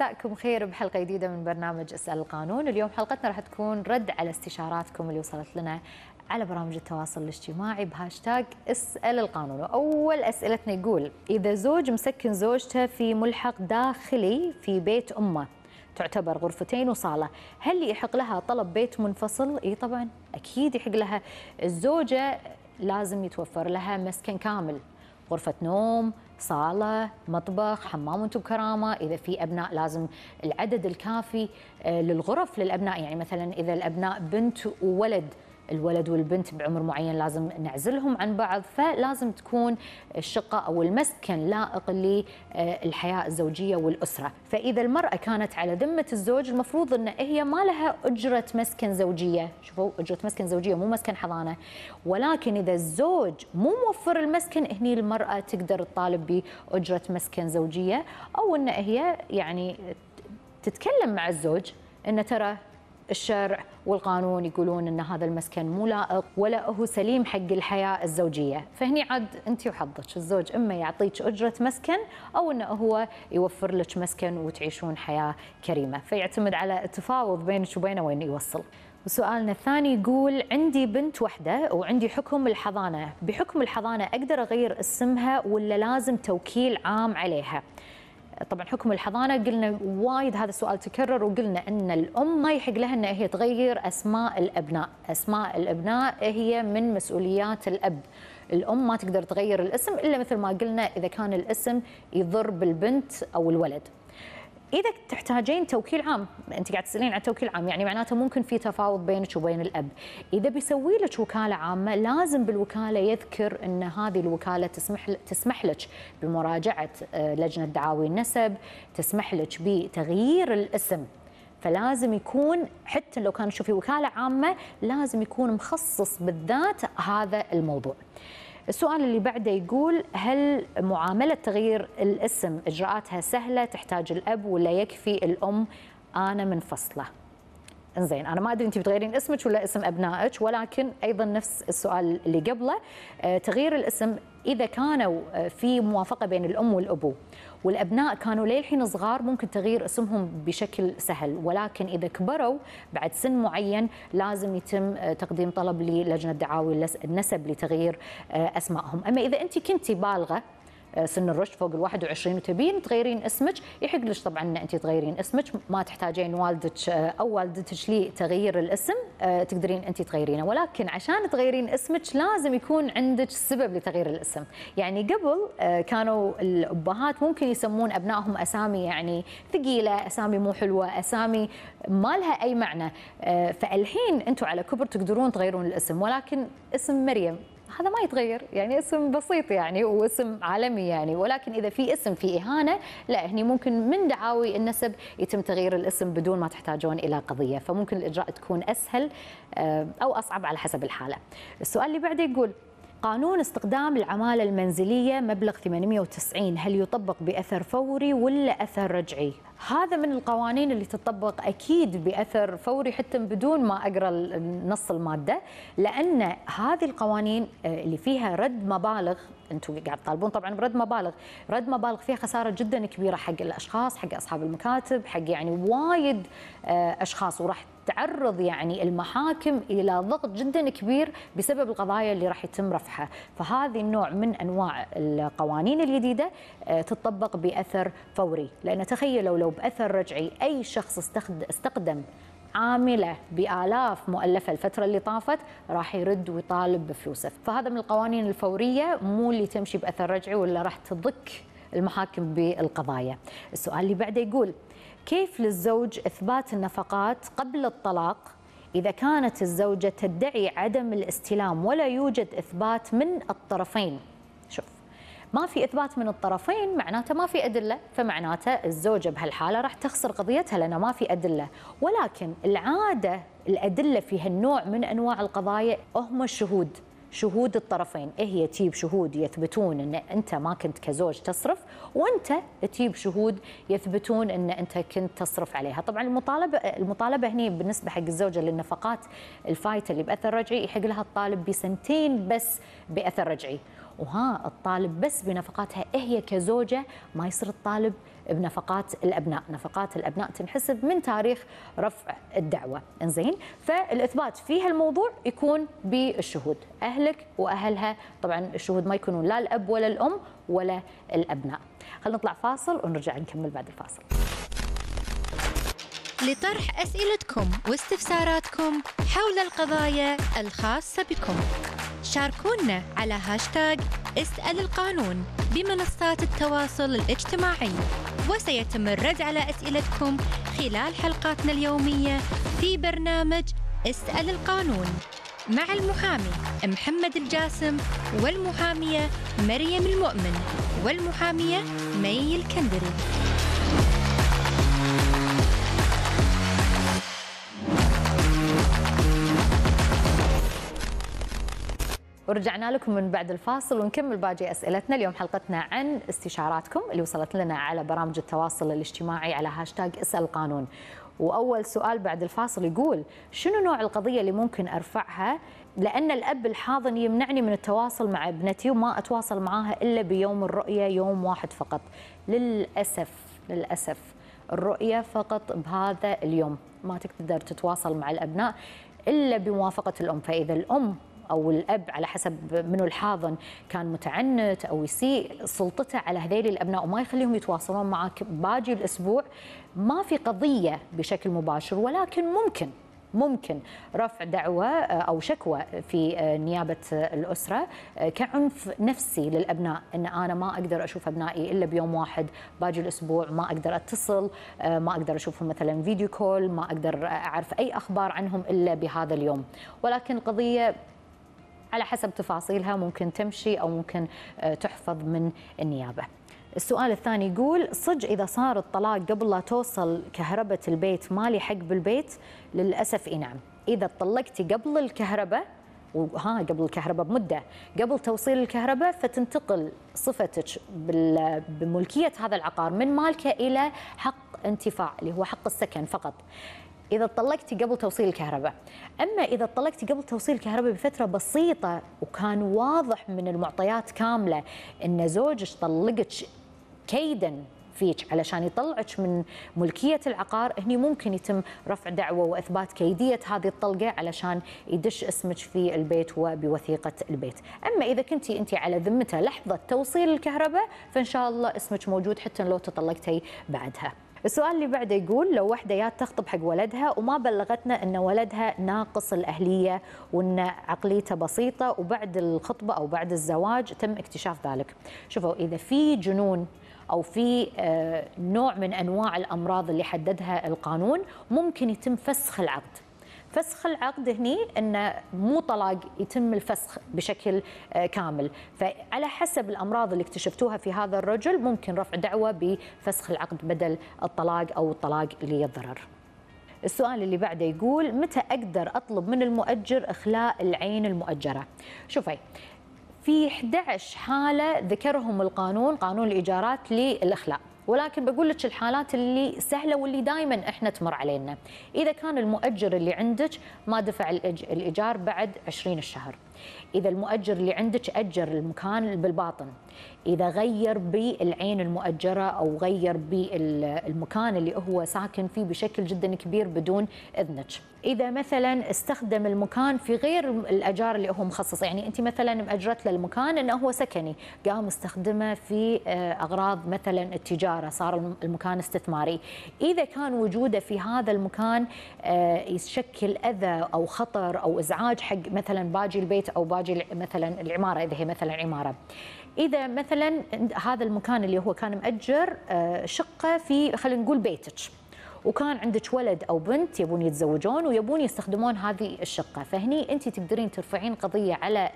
مساءكم خير بحلقه جديده من برنامج اسال القانون، اليوم حلقتنا راح تكون رد على استشاراتكم اللي وصلت لنا على برامج التواصل الاجتماعي بهاشتاج اسال القانون، واول اسئلتنا يقول اذا زوج مسكن زوجته في ملحق داخلي في بيت امه تعتبر غرفتين وصاله، هل يحق لها طلب بيت منفصل؟ اي طبعا اكيد يحق لها، الزوجه لازم يتوفر لها مسكن كامل، غرفه نوم، صاله مطبخ حمام وانتم كرامه اذا في ابناء لازم العدد الكافي آه، للغرف للابناء يعني مثلا اذا الابناء بنت وولد الولد والبنت بعمر معين لازم نعزلهم عن بعض فلازم تكون الشقة أو المسكن لائق للحياة الزوجية والأسرة فإذا المرأة كانت على ذمة الزوج المفروض أن هي ما لها أجرة مسكن زوجية شوفوا أجرة مسكن زوجية مو مسكن حضانة ولكن إذا الزوج مو موفر المسكن هني المرأة تقدر تطالب بأجرة مسكن زوجية أو أن هي يعني تتكلم مع الزوج أن ترى الشرع والقانون يقولون ان هذا المسكن مو لائق ولا هو سليم حق الحياه الزوجيه، فهني عاد انت وحظك الزوج اما يعطيك اجره مسكن او انه هو يوفر لك مسكن وتعيشون حياه كريمه، فيعتمد على التفاوض بينك وبينه وين يوصل. وسؤالنا الثاني يقول عندي بنت وحدة وعندي حكم الحضانة بحكم الحضانة أقدر أغير اسمها ولا لازم توكيل عام عليها طبعا حكم الحضانه قلنا وايد هذا السؤال تكرر وقلنا ان الام ما يحق لها ان هي تغير اسماء الابناء، اسماء الابناء هي من مسؤوليات الاب. الام ما تقدر تغير الاسم الا مثل ما قلنا اذا كان الاسم يضر بالبنت او الولد. اذا تحتاجين توكيل عام انت قاعد تسالين عن توكيل عام يعني معناته ممكن في تفاوض بينك وبين الاب اذا بيسوي لك وكاله عامه لازم بالوكاله يذكر ان هذه الوكاله تسمح تسمح لك بمراجعه آه، لجنه دعاوي النسب تسمح لك بتغيير الاسم فلازم يكون حتى لو كان شوفي وكاله عامه لازم يكون مخصص بالذات هذا الموضوع السؤال اللي بعده يقول هل معاملة تغيير الاسم إجراءاتها سهلة تحتاج الأب ولا يكفي الأم أنا منفصلة انزين انا ما ادري انت بتغيرين اسمك ولا اسم ابنائك ولكن ايضا نفس السؤال اللي قبله آه، تغيير الاسم اذا كانوا آه، في موافقه بين الام والابو والابناء كانوا للحين صغار ممكن تغيير اسمهم بشكل سهل ولكن اذا كبروا بعد سن معين لازم يتم آه، تقديم طلب للجنه دعاوي النسب لتغيير آه، اسمائهم اما اذا انت كنتي بالغه آه، سن الرشد فوق ال 21 وتبين تغيرين اسمك يحق لك طبعا ان انت تغيرين اسمك ما تحتاجين والدك آه، او والدتك لتغيير الاسم آه، تقدرين انت تغيرينه ولكن عشان تغيرين اسمك لازم يكون عندك سبب لتغيير الاسم يعني قبل كانوا الابهات ممكن يسمون ابنائهم اسامي يعني ثقيله اسامي مو حلوه اسامي ما لها اي معنى فالحين انتم على كبر تقدرون تغيرون الاسم ولكن اسم مريم هذا ما يتغير يعني اسم بسيط يعني واسم عالمي يعني ولكن اذا في اسم في اهانه لا هني ممكن من دعاوي النسب يتم تغيير الاسم بدون ما تحتاجون الى قضيه فممكن الاجراء تكون اسهل آه، او اصعب على حسب الحاله السؤال اللي بعده يقول قانون استخدام العمالة المنزلية مبلغ 890 هل يطبق بأثر فوري ولا أثر رجعي؟ هذا من القوانين اللي تطبق اكيد باثر فوري حتى بدون ما اقرا نص الماده لان هذه القوانين آه، اللي فيها رد مبالغ انتم قاعد تطالبون طبعا برد مبالغ، رد مبالغ فيها خساره جدا كبيره حق الاشخاص، حق اصحاب المكاتب، حق يعني وايد آه، اشخاص وراح تعرض يعني المحاكم الى ضغط جدا كبير بسبب القضايا اللي راح يتم رفعها، فهذه النوع من انواع القوانين الجديده آه، تطبق باثر فوري، لان تخيلوا لو أو بأثر رجعي أي شخص استخدم عاملة بآلاف مؤلفة الفترة اللي طافت راح يرد ويطالب بفلوسه فهذا من القوانين الفورية مو اللي تمشي بأثر رجعي ولا راح تضك المحاكم بالقضايا السؤال اللي بعده يقول كيف للزوج إثبات النفقات قبل الطلاق إذا كانت الزوجة تدعي عدم الاستلام ولا يوجد إثبات من الطرفين ما في إثبات من الطرفين معناته ما في أدلة فمعناته الزوجة بهالحالة راح تخسر قضيتها لأنه ما في أدلة ولكن العادة الأدلة في هالنوع من أنواع القضايا هم الشهود شهود الطرفين إيه هي تجيب شهود يثبتون ان انت ما كنت كزوج تصرف وانت تجيب شهود يثبتون ان انت كنت تصرف عليها طبعا المطالبه المطالبه هنا بالنسبه حق الزوجه للنفقات الفايته اللي باثر رجعي يحق لها الطالب بسنتين بس باثر رجعي وها الطالب بس بنفقاتها هي كزوجة ما يصير الطالب بنفقات الابناء، نفقات الابناء تنحسب من تاريخ رفع الدعوه، انزين؟ فالاثبات في هالموضوع يكون بالشهود، اهلك واهلها، طبعا الشهود ما يكونون لا الاب ولا الام ولا الابناء. خلينا نطلع فاصل ونرجع نكمل بعد الفاصل. لطرح اسئلتكم واستفساراتكم حول القضايا الخاصه بكم. شاركونا على هاشتاغ اسأل القانون بمنصات التواصل الاجتماعي وسيتم الرد على أسئلتكم خلال حلقاتنا اليومية في برنامج اسأل القانون مع المحامي محمد الجاسم والمحامية مريم المؤمن والمحامية مي الكندري ورجعنا لكم من بعد الفاصل ونكمل باقي أسئلتنا اليوم حلقتنا عن استشاراتكم اللي وصلت لنا على برامج التواصل الاجتماعي على هاشتاج اسأل قانون وأول سؤال بعد الفاصل يقول شنو نوع القضية اللي ممكن أرفعها لأن الأب الحاضن يمنعني من التواصل مع ابنتي وما أتواصل معاها إلا بيوم الرؤية يوم واحد فقط للأسف للأسف الرؤية فقط بهذا اليوم ما تقدر تتواصل مع الأبناء إلا بموافقة الأم فإذا الأم او الاب على حسب منه الحاضن كان متعنت او يسيء سلطته على هذيل الابناء وما يخليهم يتواصلون معك باجي الاسبوع ما في قضيه بشكل مباشر ولكن ممكن ممكن رفع دعوة آه، أو شكوى في آه، نيابة الأسرة آه، كعنف نفسي للأبناء أن أنا ما أقدر أشوف أبنائي إلا بيوم واحد باجي الأسبوع ما أقدر أتصل ما أقدر أشوفهم مثلا فيديو كول ما أقدر أعرف أي أخبار عنهم إلا بهذا اليوم ولكن قضية على حسب تفاصيلها ممكن تمشي أو ممكن آه، تحفظ من النيابة السؤال الثاني يقول صج إذا صار الطلاق قبل لا توصل كهربة البيت مالي حق بالبيت للأسف إي نعم إذا طلقتي قبل الكهرباء وها قبل الكهرباء بمده قبل توصيل الكهرباء فتنتقل صفتك بملكيه هذا العقار من مالكه الى حق انتفاع اللي هو حق السكن فقط اذا طلقتي قبل توصيل الكهرباء اما اذا طلقتي قبل توصيل الكهرباء بفتره بسيطه وكان واضح من المعطيات كامله ان زوجك طلقك كيدا فيك علشان يطلعك من ملكية العقار هني ممكن يتم رفع دعوة وإثبات كيدية هذه الطلقة علشان يدش اسمك في البيت وبوثيقة البيت أما إذا كنت أنت على ذمته لحظة توصيل الكهرباء فإن شاء الله اسمك موجود حتى لو تطلقتي بعدها السؤال اللي بعده يقول لو وحده جات تخطب حق ولدها وما بلغتنا ان ولدها ناقص الاهليه وان عقليته بسيطه وبعد الخطبه او بعد الزواج تم اكتشاف ذلك شوفوا اذا في جنون او في آه، نوع من انواع الامراض اللي حددها القانون ممكن يتم فسخ العقد فسخ العقد هني انه مو طلاق يتم الفسخ بشكل آه، كامل فعلى حسب الامراض اللي اكتشفتوها في هذا الرجل ممكن رفع دعوه بفسخ العقد بدل الطلاق او الطلاق اللي يتضرر السؤال اللي بعده يقول متى اقدر اطلب من المؤجر اخلاء العين المؤجره شوفي في 11 حاله ذكرهم القانون قانون الايجارات للاخلاء ولكن بقول لك الحالات اللي سهله واللي دائما احنا تمر علينا اذا كان المؤجر اللي عندك ما دفع الايجار بعد 20 الشهر اذا المؤجر اللي عندك اجر المكان بالباطن اذا غير بالعين المؤجره او غير بالمكان اللي هو ساكن فيه بشكل جدا كبير بدون اذنك اذا مثلا استخدم المكان في غير الاجار اللي هو مخصص يعني انت مثلا ماجرت له المكان انه هو سكني قام استخدمه في آه، اغراض مثلا التجاره صار المكان استثماري اذا كان وجوده في هذا المكان آه، يشكل اذى او خطر او ازعاج حق مثلا باجي البيت او باجي مثلا العماره اذا هي مثلا عماره اذا مثلا هذا المكان اللي هو كان ماجر آه، شقه في خلينا نقول بيتك وكان عندك ولد او بنت يبون يتزوجون ويبون يستخدمون هذه الشقه، فهني انت تقدرين ترفعين قضيه على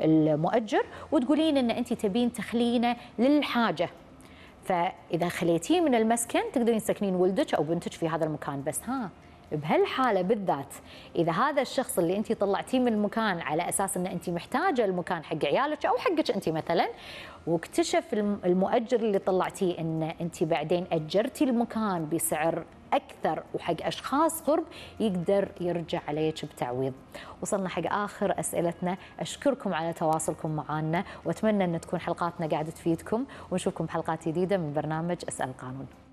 المؤجر وتقولين ان انت تبين تخلينه للحاجه. فاذا خليتيه من المسكن تقدرين تسكنين ولدك او بنتك في هذا المكان بس ها بهالحاله بالذات اذا هذا الشخص اللي انت طلعتيه من المكان على اساس ان انت محتاجه المكان حق عيالك او حقك انت مثلا واكتشف المؤجر اللي طلعتيه ان انت بعدين اجرتي المكان بسعر اكثر وحق اشخاص قرب يقدر يرجع عليك بتعويض. وصلنا حق اخر اسئلتنا، اشكركم على تواصلكم معنا واتمنى ان تكون حلقاتنا قاعده تفيدكم ونشوفكم بحلقات جديده من برنامج اسال قانون.